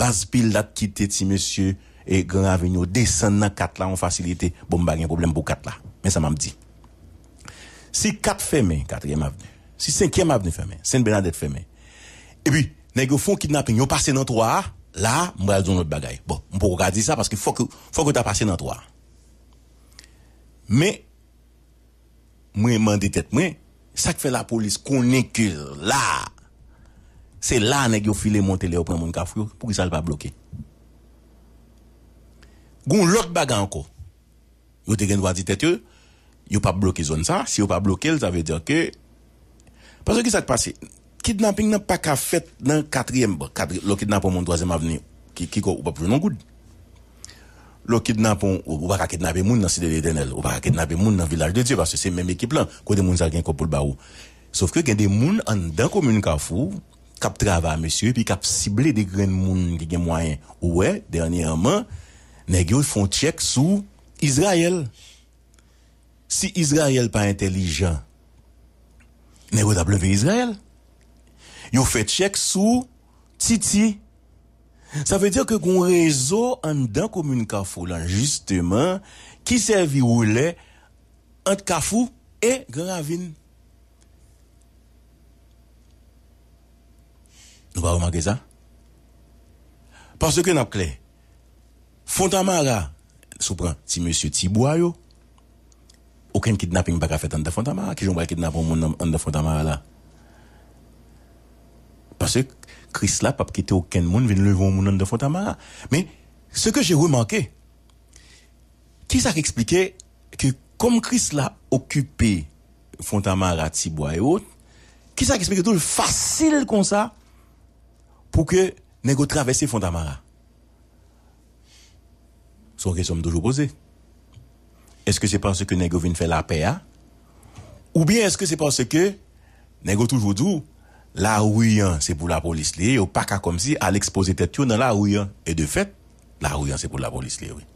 Baspil dat ki te ti monsye, e gran avinyo desan nan kat la, an fasilite bon bagay an problem bo kat la. Men sa mam di. Si kat feme, katryem avne, si senkyem avne feme, sen benadet feme, e bi, nage ou fon kidnapin, yo pase nan to a, la, mwen a zon not bagay. Bon, mwen pou kwa di sa, paske fok ou ta pase nan to a. Men, mwen mandi tet, mwen sak fe la polis konen ke la, Se la anèk yo file monte le ou pren moun kafou, pou ki sal pa bloke. Goun lòk bagan anko. Yo te gen dwa di tèt yo, yo pa bloke zon sa. Si yo pa bloke el, sa ve diyo ke... Paso ki sa te pase, kidnapping nan pa ka fèt nan katrièm. Bon, lo kidnapping moun drosèm aveni, ki ko ou pa pou venon goud. Lo kidnapping, ou baka kidnapping moun nan sile de Denel, ou baka kidnapping moun nan vilaj de Diyo, se se mèm ekip lan, kou de moun sal gen kopol ba ou. Sof ke gen de moun an den komoun kafou, kap trava a mesye, pi kap sible de gren moun gige mwayen. Ouwe, dernirman, negyo yon fon tchek sou Izrael. Si Izrael pa entelijan, negyo da plebe Izrael. Yon fe tchek sou Titi. Sa ve dir ke kon rezo an dan komoun kafou lan. Justeman, ki servi ou le ant kafou e gravine. Nous pas remarquer ça. Parce que, n'a clair, Fontamara, souprend, si monsieur Tiboyo, aucun kidnapping pas fait en Fontamara, qui j'en pas kidnapper un de Fontamara là. Parce que Chris là, pas quitter aucun monde, vient lever le en Fontamara. Mais, ce que j'ai remarqué, qui ça expliqué que comme Chris a occupé Fontamara, Tiboyo, qui ça explique tout le facile comme ça, Ou ke nègo travesse fondamara? Son kè som doujou pose. Eske se panse ke nègo vin fè la pe a? Ou bien eske se panse ke nègo toujou djou la ouyan se pou la polis li, ou pak a kom si al expose tet yo nan la ouyan. E de fèt, la ouyan se pou la polis li, oui.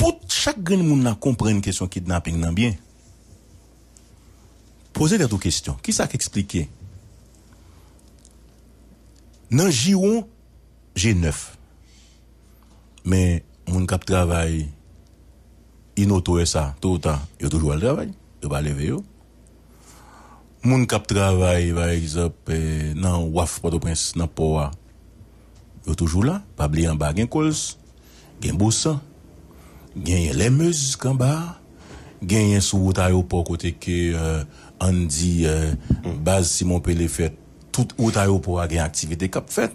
Po chak gen moun nan kompre yon kèsyon ki dna ping nan byen, Posez des questions. Qui ça qu'expliquer Dans Giron, j'ai 9 Mais mon cap travail, inoto ça, tout le temps, il toujours le travail, il va lever. Mon cap travail, par exemple, dans eh, WAF, Port-au-Prince, dans POA, il toujours là, pas en bas, il y a Cols, il y en bas, côté que on dit base Simon Pelé fait tout Otayo pour avoir une activité cap fait.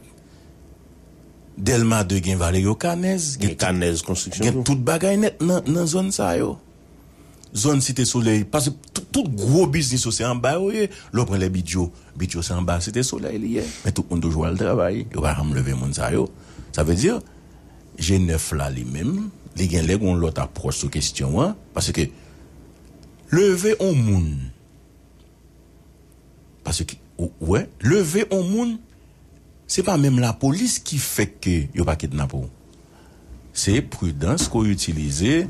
Delma de gain Valerio Canez, gen Canez construction. a tout bagay net dans dans zone ça yo. Zone Cité Soleil parce que tout gros business c'est en bas yo, l'on prend les bidjo, bidjo c'est en bas Cité Soleil hier. Mais tout le monde doit le travail, Il va lever moun ça yo. Ça veut dire j'ai neuf là les même les gen les gon l'autre approche sur question hein. parce que lever un monde levé ou moun se pa mèm la polis ki fèk yo pa kitnapou se prudens ko utilize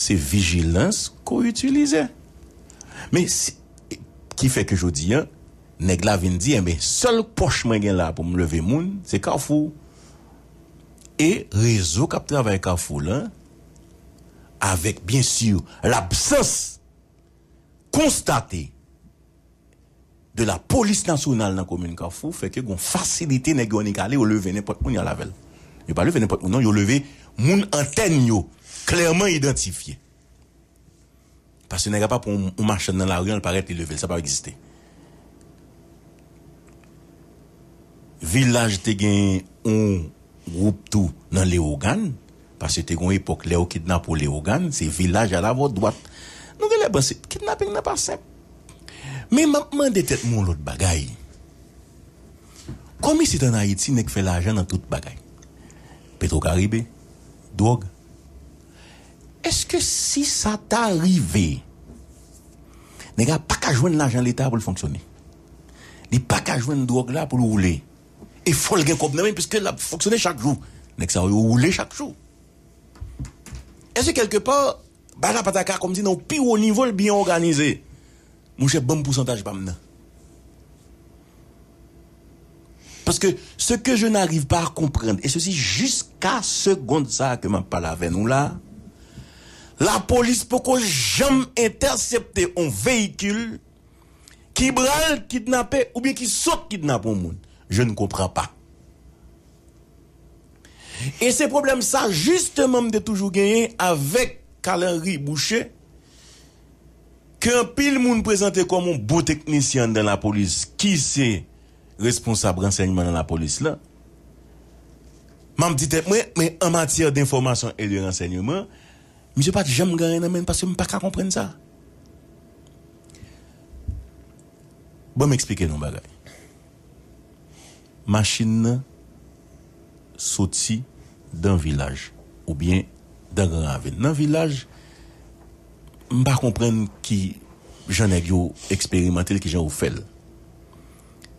se vigilans ko utilize ki fèk yo di neg la vin di selle pochman gen la pou mèm levé moun se kawfou e rezo kapte avè kawfou avèk l'absens konstate de la polis nansounal nan Komunikafou feke goun fasilite negyon e gale yo leve nepotoun ya lavel. Yo leve non, moun antenn yo klerman identifiye. Pase negyon pa pou mwache nan la riyan lparet li level. Sa pa ou egzite. Vilaj te gen ou roup tou nan leogan pase te goun epok leo kidnap ou leogan, se vilaj a la vòt doat. Nou gen le bansit, kidnaping ne pa sep. Mais maintenant, de tête mon l'autre bagaille. Comme ici en Haïti, nous fait l'argent dans toute bagaille. petro caribé drogue. Est-ce que si ça t'arrivait, nous n'avons pas qu'à joindre l'argent de l'État pour le fonctionner. Nous pas qu'à joindre drogue là pour le rouler. Et il faut le gagner puisque là fonctionner chaque jour. Nous ça rouler chaque jour. Est-ce que quelque part, bah, pataka, comme dit, non, pire au niveau, bien organisé. Mon bon pourcentage, pas maintenant. Parce que ce que je n'arrive pas à comprendre, et ceci jusqu'à seconde ça que m'a parlé avec nous là, la police pourquoi jamais intercepter un véhicule qui brale kidnappé ou bien qui saute kidnappé au monde. Je ne comprends pas. Et ces problèmes, ça, justement, de toujours gagner avec Calerie Boucher, Qu'un pile monde présenté comme un beau technicien dans la police, qui c'est responsable renseignement dans la police là? me dit, eh, mais en matière d'information et de renseignement, je pas jamais gagné même parce que je ne pas comprendre ça. Bon, m'expliquer non bagailles. Machine sortie d'un village ou bien d'un grand village. Dans village, pas comprendre qui j'en ai expérimenté qui j'ai fait.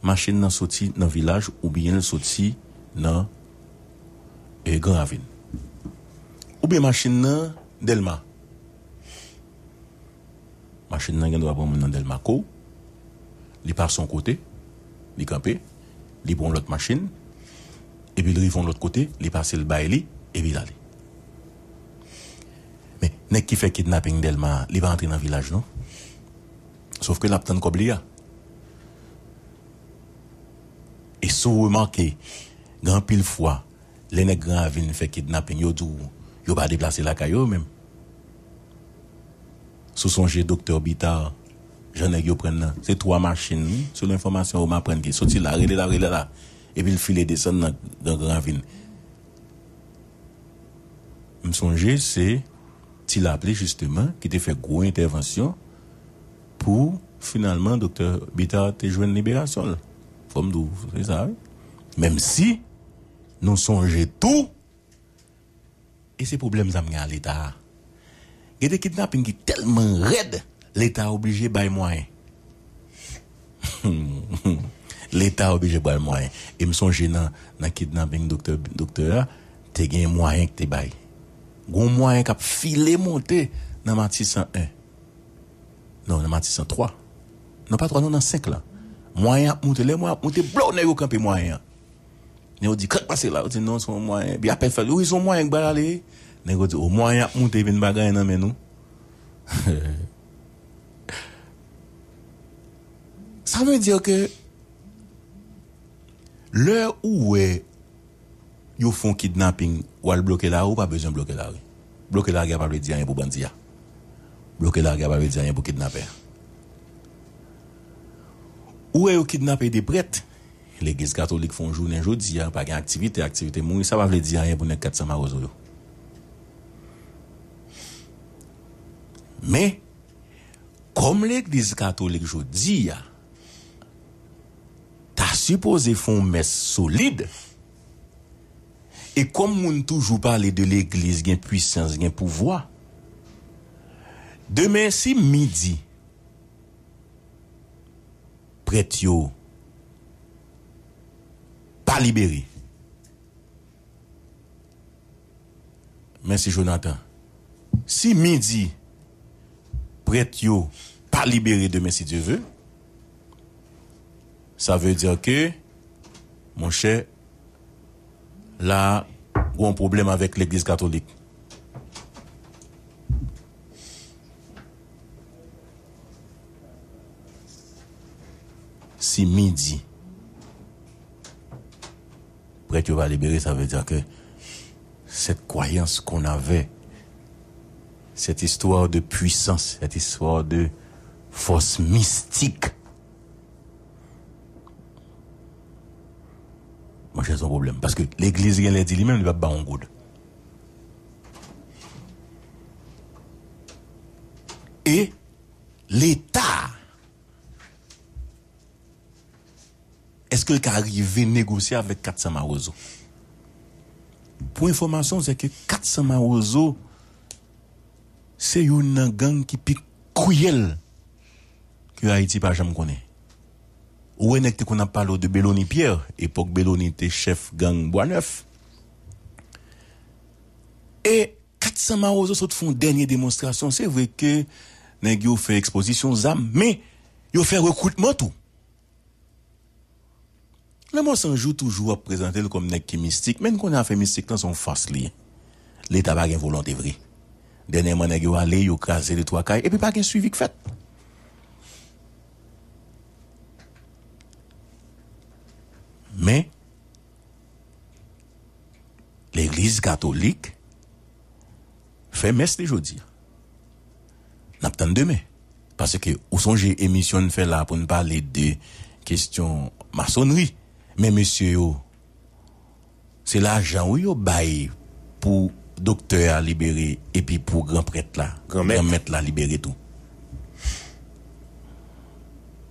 Machine dans sorti village ou bien sorti dans et Grand Ou bien machine dans Delma. Machine dans doit dans Delma ko. Li part son côté, li camper, li prend l'autre machine et puis li vont l'autre côté, li passe le bail et puis aller qui fait kidnapping d'Elma, il va entrer dans le village, non? Sauf que de Koblia. Et si vous remarquez, grand pile fois, les nègres grands viennent fait kidnapping, ils dou, vont pas déplacer la caillou même. Sous songez docteur Bita, j'en ai eu prendre C'est trois machines, sur l'information on m'apprend qui sorti là, relé là, relé là. Et puis le filet descend dans, la grand ville. Me c'est tu l'as appelé justement, qui t'a fait gros intervention pour finalement, docteur Bita te jouer une libération. Comme d'où, c'est ça. Même si nous songeons tout, et ces problèmes amenés à l'État. Il y a des kidnappings qui tellement raides, l'État obligé de moyen. l'État obligé de moyen. Et me songe dans le kidnapping docteur, docteur, tu as un moyen que tu bailles. Goun mwayen kap file monte nan mati san 1. Non, nan mati san 3. Nan pa 3 nan 5 la. Mwayen ap monte, le mwayen ap monte, blou nan yon kanpe mwayen. Nen yo di kak pase la, yo di non son mwayen. Bi apen fayl, yo yon son mwayen kbala li. Nen yo di, o oh, mwayen ap monte, yon bagay nan men nou. Sa mwen diyo ke... Le ou we... yo fon kidnapping ou al bloke la ou pa bezyon bloke la ou. Bloke la gya pa vle diyan yon pou bandiya. Bloke la gya pa vle diyan yon pou kidnape. Ou e yo kidnape de pret, le giz katolik fon jounen jodi ya, pa gen aktivite, aktivite moun, sa pa vle diyan yon pou nek katsama ozo yo. Me, kom le giz katolik jodi ya, ta suppose fon mes solide, Et comme on toujours parlé de l'église, la puissance, a pouvoir. Demain si midi prête yo pas libéré. Merci Jonathan. Si midi prête yo pas libéré demain si Dieu veut, ça veut dire que mon cher là on a un problème avec l'Église catholique. Si midi, tu va libérer, ça veut dire que cette croyance qu'on avait, cette histoire de puissance, cette histoire de force mystique Parce que l'église, elle dit lui-même, il va pas en goût. Et l'État, est-ce qu'il est arrivé à négocier avec 400 Marozo Pour information, c'est que 400 Marozo, c'est une gang qui pique cruel que Haïti pas jamais connaît. Ou est-ce qu'on a parlé de Belloni Pierre, époque Belloni était chef gang Bois-Neuf. Et 400 ont sont une dernière démonstration. C'est vrai que ont fait exposition ZAM, mais ils ont fait recrutement tout. Le mot joue toujours à présenter comme un qui mystique. Même qu'on a fait mystique dans son face li. L'État n'a pas volonté vrai. Dernièrement, ont allé, ils ont crasé les trois cailles, et puis pas de suivi fait. Mais l'Église catholique fait messe les jeudi. N'attend demain. Parce que, sont j'ai émission fait là pour ne parler de questions maçonnerie. Mais monsieur, c'est l'argent où vous bail pour docteur libéré et puis pour grand prêtre là. Grand maître là libéré tout.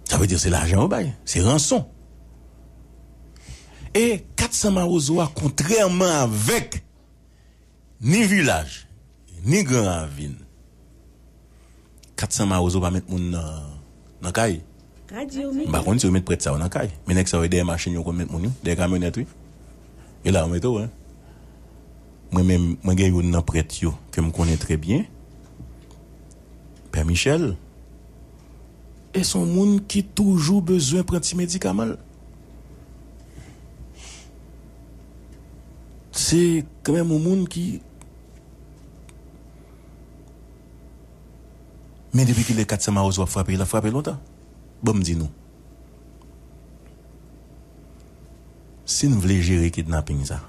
Ça veut dire c'est l'argent au bail. C'est rançon. Et 400 Marozoa, contrairement avec ni village, ni grand ville, 400 Marozoa va mettre moun dans caille. ne Par contre, si vous mettez près de ça, on caille. Mais next, ça va des machines, vous mettez des camionnettes, Et là, on met tout, hein. Moi-même, moi, j'ai un prête que je connais très bien. Père Michel. Et son monde qui toujours besoin de prendre des médicaments. c'est quand même un monde qui... Mais depuis que les 400 semaines ont frappé, il a frappé longtemps. Bon, dis-nous. Si nous voulons gérer le kidnapping, ça,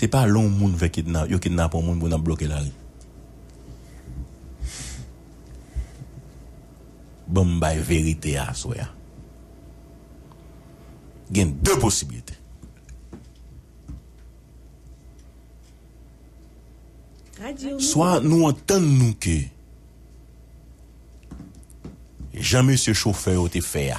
n'est pas long monde qui kidnappe, kidnapper, kidnappe un monde pour nous bloquer la rue. Bon, bah, vérité à soi. Il y a deux possibilités. Soit nous entendons que jamais ce Chauffeur été fait,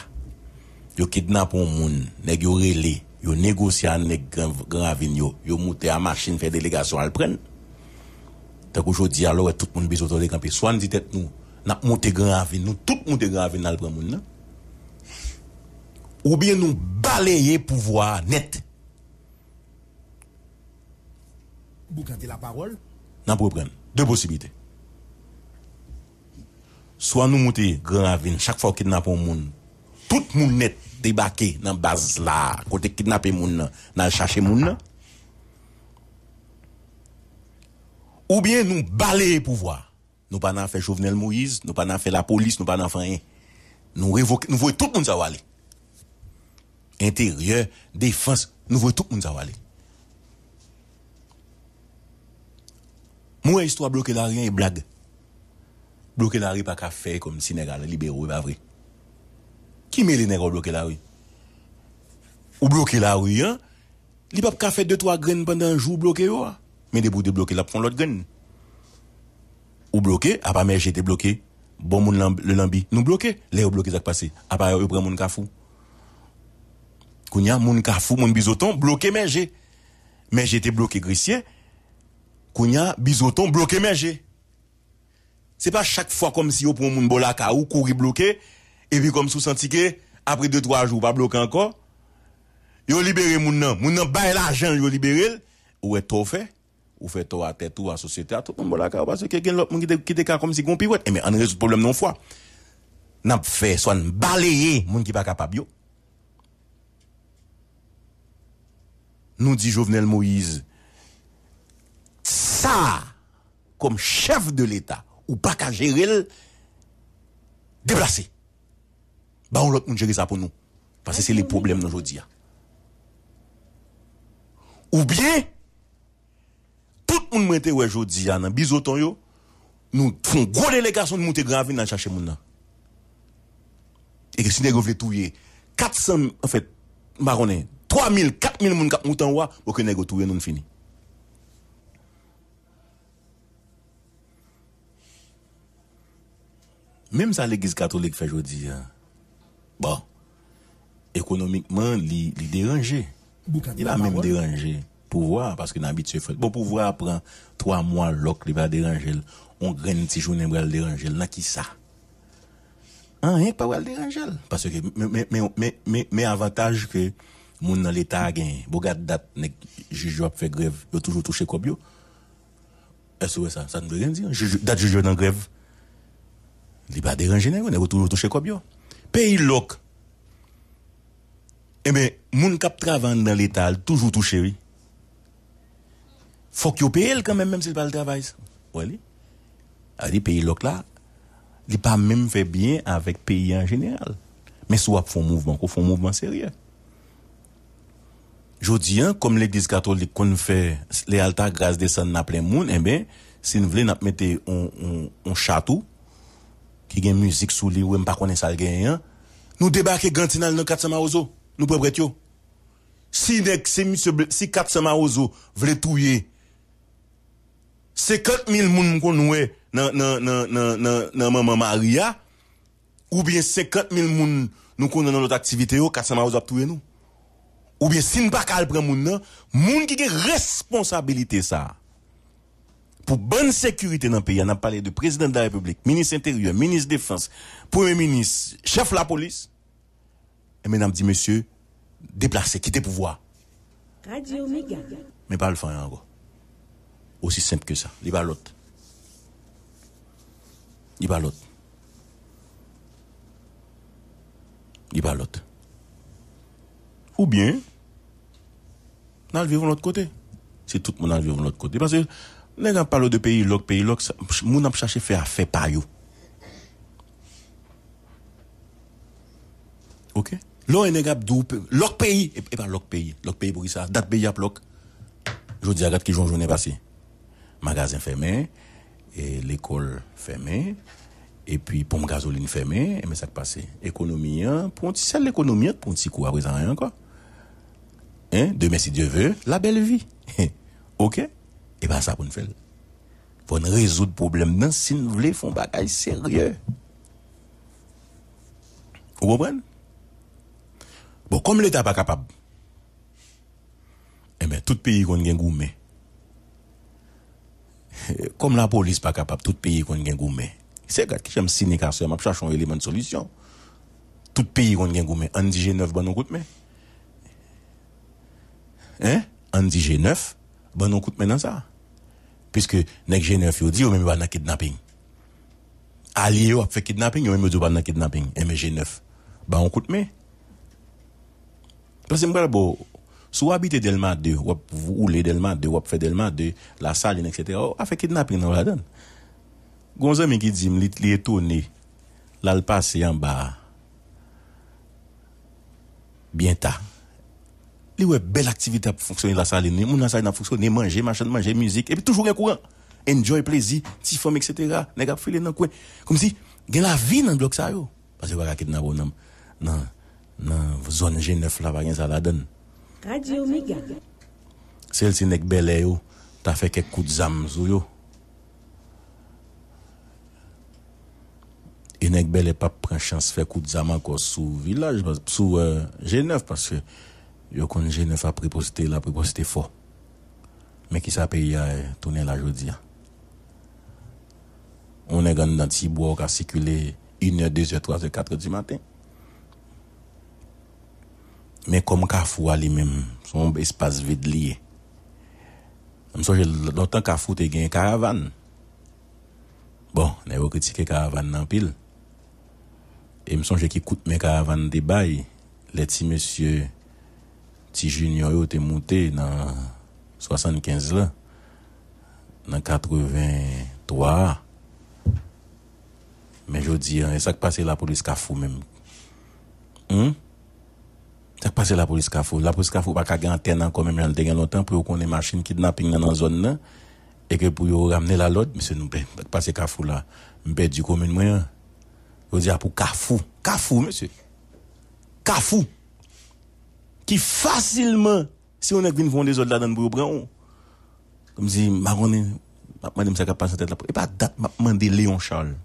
le kidnappe un monde, nèg yo relé, yo négocie avec grand ravine yo, monté à machine faire délégation à le prendre. Tant aujourd'hui, alors tout le monde besoin de camper, soit dit tête nous, n'a monté grand avion, nous tout monté grand ravine à prendre Ou bien nous balayer pouvoir net. Vous la parole nous prendre deux possibilités. Soit nous monter Grand Ravine, chaque fois qu'on kidnappe un monde, tout le monde net débarqué dans la base là, côté kidnapper monde, dans chercher monde. Ou bien nous balayer pouvoir. Nous pas faire Jovenel Moïse, nous pas faire la police, nous pas faire rien. Nous révoquons, nous voulons tout le monde aller. Intérieur, défense, nous voulons tout le monde aller. Moi, histoire bloquer la rien et blague. Bloquer la rue pas qu'à faire comme si les libéraux, pas vrai. Qui met les nègres bloquer la rue? Ou bloquer la rue, hein? a pas qu'à faire deux, trois graines pendant un jour bloqué, ah. Mais des bouts de bloquer la prend l'autre graine. Ou bloquer, après, pas j'étais bloqué. Bon mon le lambi, nous bloquer. Les bloqué ça passé. À pas, eux prennent mon kafou. Kounya, mon kafou, mon bisoton bloqué mais mais j'étais bloqué grissier. Kounya, bisoton bloqué mergé. C'est pas chaque fois comme si au pour moun bolaka ou courir bloqué, et puis comme sous senti que, après deux, trois jours, pas bloqué encore, yo libérer moun nan, moun nan bail l'argent, yo libérer ou est trop fait, ou fait tort à tête, ou à société, à tout moun bolaka, parce que quelqu'un l'autre moun qui était comme si gon pirouette. mais eh on résout le problème non fois. N'a fait, soit balayer moun qui pas capable yo. Nous dit Jovenel Moïse, ça, comme chef de l'État, ou pas qu'à gérer le déplacer. Bah, on l'autre gérer ça pour nous. Parce que c'est les problèmes d'aujourd'hui. Hein. Ou bien, tout le monde mette aujourd'hui hein, dans bisoton yo, nous font gros délégation de monter grave dans chercher moun hein. Et que si nous voulons 400, en fait, 3 3000, 4000 moun kap moutan wa, ou que nous trouve nous fini. Même ça, l'église catholique fait aujourd'hui, hein. bon, économiquement, il dérangé. Il a même dérangé pouvoir, parce qu'il a habitué. Bon, pouvoir prend trois mois, l'oc, il va déranger. On graine une petit journée, il va déranger. N'a qui ça? Hein, rien que pas le déranger. Parce que, mais, mais, mais, mais, avantage que, moun dans l'État a gagné. Bon, garde date, juge fait grève, il va toujours touché quoi, Est-ce que ça, ça ne veut rien dire? Date juge la grève. Il pas dérangé, on est toujours touché quoi bien. Pays loc. Eh bien, gens qui travaillent dans l'État, toujours touché, Il Faut qu'ils paye quand même, même s'il pas le travail. Oui. Le pays loc là, sont pas même fait bien avec pays en général. Mais soit font mouvement, qu'on font mouvement sérieux. Je hein, comme l'église catholique qu'on fait, les altars grâce descendent n'a plein monde, eh bien, si nous voulons, on un château, ki gen müzik sou li wè e mpa konen sal gen yon, nou debake gantinal nou katsama ozo, nou pwè bretyo. Si katsama ozo vle touye, se kòt mil moun mkon nouè e nan maman Maria, oubyen se kòt mil moun mkon nan not aktivite yo, katsama ozo ap touye nou. Oubyen si mbakal pre moun nan, moun ki gen responsabilite sa. pour bonne sécurité dans le pays, on a parlé de président de la République, ministre intérieur, ministre défense, premier ministre, chef de la police. Et mesdames, dit monsieur, déplacez, quittez le pouvoir. Mais pas le faire encore. Hein, Aussi simple que ça. Il va l'autre. Il va l'autre. Il va l'autre. Ou bien, on va vivre de l'autre côté. C'est tout le monde le vivre de l'autre côté. Parce que, Nè gap palo de peyi, lòk peyi, lòk sa... Moun ap chache fe a fe pa yo. Ok? Lò enè gap dò ou peyi... Lòk peyi! Epa lòk peyi. Lòk peyi pou ki sa. Dat peyi ap lòk. Jodi agat ki joun joun e basi. Magazin feme. E l'ekol feme. E pi pom gazoline feme. E me sak pase. Ekonomi yon. Pon ti sel ekonomi yon. Pon ti kou a wè zan yon kwa. Hein? Deme si dievè. La bel vi. Ok? Ok? Et eh pas ben, ça pour nous faire. Pour nous résoudre le problème. Non, si nous voulons faire un bagage sérieux. Vous comprenez? Bon, comme l'État n'est pas capable, eh bien, tout pays qu'on a gourmet. Comme la police n'est pas capable, tout pays qu'on a gourmet. C'est quand qui j'aime cynique je cherche un élément de solution. Tout pays qu'on a gourmet, on dit G9, bon, on coûte, mais. Hein? On dit G9, bon, on coûte maintenant ça. Piske, nèk G9 yo di, yo mè mè ban nan kidnapping. Ali yo wap fe kidnapping, yo mè mè di wap ban nan kidnapping, eh, mè G9. Ba, on koute mè. Pasè mwen gara bo, sou wabite delman de, wap voulé delman de, wap fe delman de, la sali nèk sete, yo oh, wap fe kidnapping nan wadon. Gonzo mè ki di, mè li eto ni, lal pasè yon ba, bienta. li ouais belle activité pour fonctionner la salle ni moun la salle n'a fonctionner manger machin manger musique et puis toujours un courant enjoy plaisir petit etc. les a filer dans coin comme si la vie dans bloc ça parce que voilà kidnap nan dans la zone G9 là pas ça la donne Radio Omega celle-ci n'est belle yo t'as fait quelques coups de zam sou et n'est belle pas prendre chance faire coup de zam encore sous village sous G9 parce que yo konje ne fa pripozite la pripozite fo. Mè ki sa pe yè eh, tonè la jodi an. Onè e gan nan ti bo ka sikule 1, 2, 3, 4 di matè. Mè kom ka fwa li mèm. Son espase vide liye. Mè son jè lò tan ka fwo te gen karavan. Bon, nan yo kritike karavan nan pil. E mè son jè ki koute mè karavan de bay. Lè ti mè sye Si junior yo monté dans 75 là dans 83 mais je dis hein, ça qui passe la police kafou même hein ça qui passe la police kafou la police kafou pas qu'à antenne quand même elle gagne longtemps pour qu'on ait machine kidnapping dans la zone là et que pour ramener la lode, monsieur nous ben, passer kafou là me du commune moi hein. je dis ah, pour kafou kafou monsieur kafou qui facilement, si on a une vont des autres là dans pour prendre, comme si, je madame ça qui passe en tête là. Et pas date, m'a demandé Léon Charles.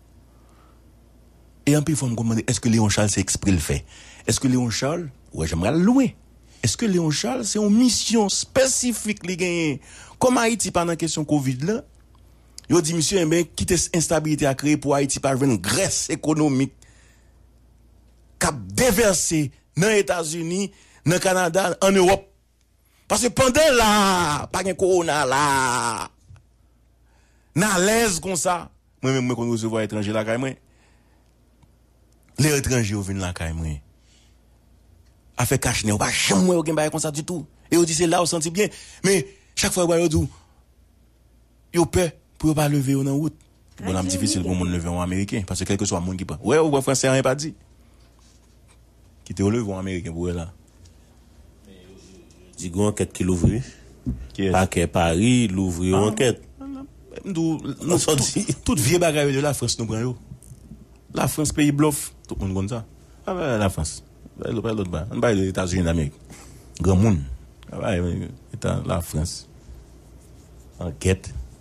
Et un plus, il faut me demander, est-ce que Léon Charles s'est exprès le fait? Est-ce que Léon Charles, ouais, j'aimerais le louer. Est-ce que Léon Charles, c'est une mission spécifique, les gars Comme Haïti, pendant la question Covid là, yo dit, monsieur, ben, quitte instabilité à créer pour Haïti par une grèce économique, cap déversé... dans les États-Unis, dans le Canada, en Europe. Parce que pendant la pas de corona là, n'a l'aise comme ça. Moi-même, quand quand recevoir étranger là, quand les étrangers viennent là, quand même. A fait ne on pas jamais aucun bail comme ça du tout. Et on dit, c'est là, on sentit bien. Mais chaque fois, on dit, il peur pour pas lever en route. Bon, c'est difficile pour mon lever en américain, parce que quel que soit le monde qui parle, Ouais, ou français, rien pas dit. Qui te lever en américain pour là. Di gwen anket ki louvri. qui Paris, l'ouvre ah, anket. Nous nou sa Tout de la France nous prenons. La France pays bluff Tout le monde kon ça, ah bah, La France. Bah, l'autre bas. On parle des États-Unis d'Amérique. Grand monde. Ah bah, la France. Enquête.